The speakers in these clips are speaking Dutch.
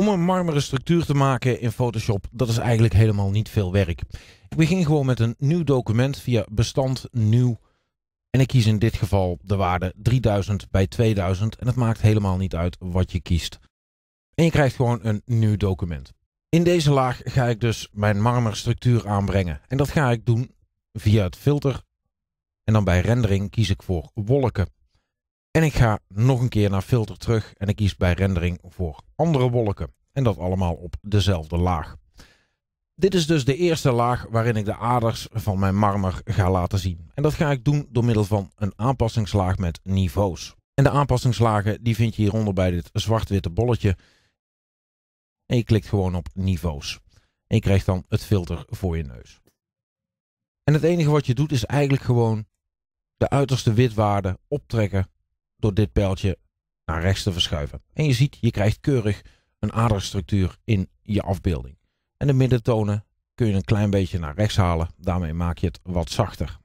Om een marmeren structuur te maken in Photoshop, dat is eigenlijk helemaal niet veel werk. Ik begin gewoon met een nieuw document via bestand nieuw. En ik kies in dit geval de waarde 3000 bij 2000 en het maakt helemaal niet uit wat je kiest. En je krijgt gewoon een nieuw document. In deze laag ga ik dus mijn marmerstructuur aanbrengen. En dat ga ik doen via het filter. En dan bij rendering kies ik voor wolken. En ik ga nog een keer naar filter terug en ik kies bij rendering voor andere wolken. En dat allemaal op dezelfde laag. Dit is dus de eerste laag waarin ik de aders van mijn marmer ga laten zien. En dat ga ik doen door middel van een aanpassingslaag met niveaus. En de aanpassingslagen die vind je hieronder bij dit zwart-witte bolletje. En je klikt gewoon op niveaus. En je krijgt dan het filter voor je neus. En het enige wat je doet is eigenlijk gewoon de uiterste witwaarde optrekken door dit pijltje naar rechts te verschuiven. En je ziet, je krijgt keurig een aderstructuur in je afbeelding. En de middentonen kun je een klein beetje naar rechts halen. Daarmee maak je het wat zachter.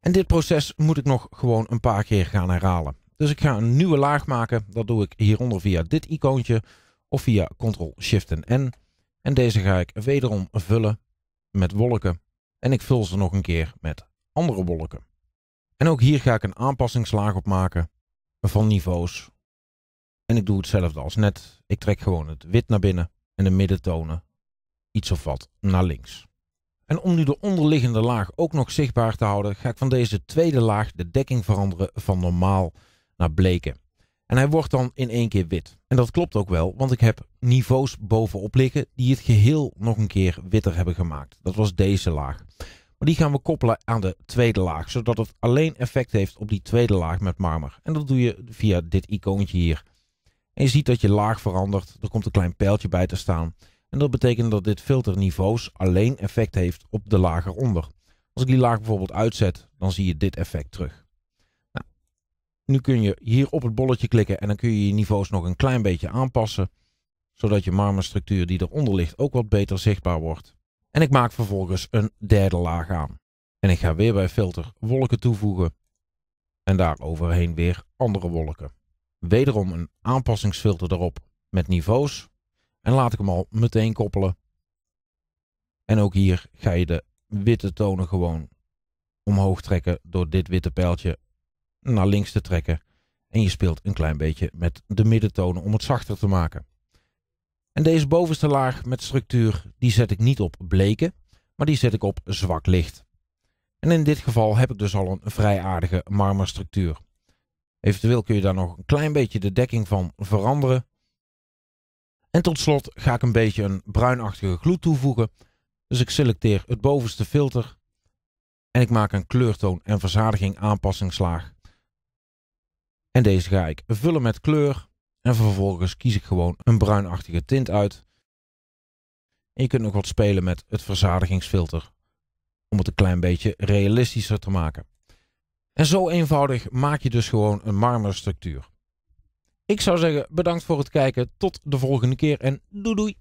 En dit proces moet ik nog gewoon een paar keer gaan herhalen. Dus ik ga een nieuwe laag maken. Dat doe ik hieronder via dit icoontje of via Ctrl Shift en N. En deze ga ik wederom vullen met wolken. En ik vul ze nog een keer met andere wolken. En ook hier ga ik een aanpassingslaag op maken van niveaus en ik doe hetzelfde als net. Ik trek gewoon het wit naar binnen en de middentonen iets of wat naar links. En om nu de onderliggende laag ook nog zichtbaar te houden, ga ik van deze tweede laag de dekking veranderen van normaal naar bleken. En hij wordt dan in één keer wit. En dat klopt ook wel, want ik heb niveaus bovenop liggen die het geheel nog een keer witter hebben gemaakt. Dat was deze laag. Maar die gaan we koppelen aan de tweede laag, zodat het alleen effect heeft op die tweede laag met marmer. En dat doe je via dit icoontje hier. En je ziet dat je laag verandert. Er komt een klein pijltje bij te staan. En dat betekent dat dit filter niveaus alleen effect heeft op de laag eronder. Als ik die laag bijvoorbeeld uitzet, dan zie je dit effect terug. Nou, nu kun je hier op het bolletje klikken en dan kun je je niveaus nog een klein beetje aanpassen. Zodat je marmerstructuur die eronder ligt ook wat beter zichtbaar wordt. En ik maak vervolgens een derde laag aan. En ik ga weer bij filter wolken toevoegen. En daar overheen weer andere wolken. Wederom een aanpassingsfilter erop met niveaus. En laat ik hem al meteen koppelen. En ook hier ga je de witte tonen gewoon omhoog trekken door dit witte pijltje naar links te trekken. En je speelt een klein beetje met de middentonen om het zachter te maken. En deze bovenste laag met structuur, die zet ik niet op bleken, maar die zet ik op zwak licht. En in dit geval heb ik dus al een vrij aardige marmerstructuur. Eventueel kun je daar nog een klein beetje de dekking van veranderen. En tot slot ga ik een beetje een bruinachtige gloed toevoegen. Dus ik selecteer het bovenste filter en ik maak een kleurtoon en verzadiging aanpassingslaag. En deze ga ik vullen met kleur en vervolgens kies ik gewoon een bruinachtige tint uit. En je kunt nog wat spelen met het verzadigingsfilter om het een klein beetje realistischer te maken. En zo eenvoudig maak je dus gewoon een marmerstructuur. Ik zou zeggen bedankt voor het kijken. Tot de volgende keer en doei doei.